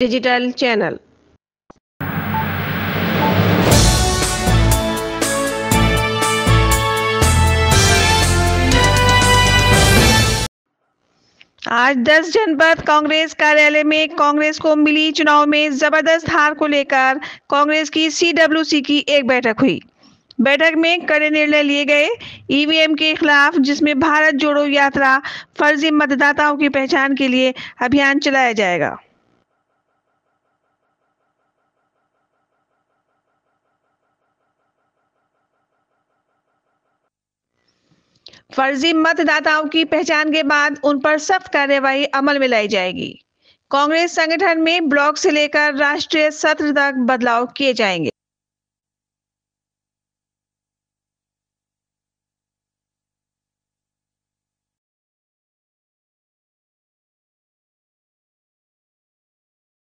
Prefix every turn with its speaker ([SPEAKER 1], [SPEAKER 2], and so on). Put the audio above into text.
[SPEAKER 1] digital channel
[SPEAKER 2] आज 10 जनपद कांग्रेस कार्यालय में कांग्रेस को मिली चुनाव में जबरदस्त हार को लेकर कांग्रेस की सीडब्ल्यूसी की एक बैठक हुई बैठक में कड़े निर्णय लिए गए ईवीएम e के खिलाफ जिसमें भारत जोड़ो यात्रा फर्जी मतदाताओं की पहचान के लिए अभियान चलाया जाएगा फर्जी मतदाताओं की पहचान के बाद उन पर सख्त कार्यवाही अमल में लाई जाएगी कांग्रेस संगठन में ब्लॉक से लेकर राष्ट्रीय सत्र तक बदलाव किए जाएंगे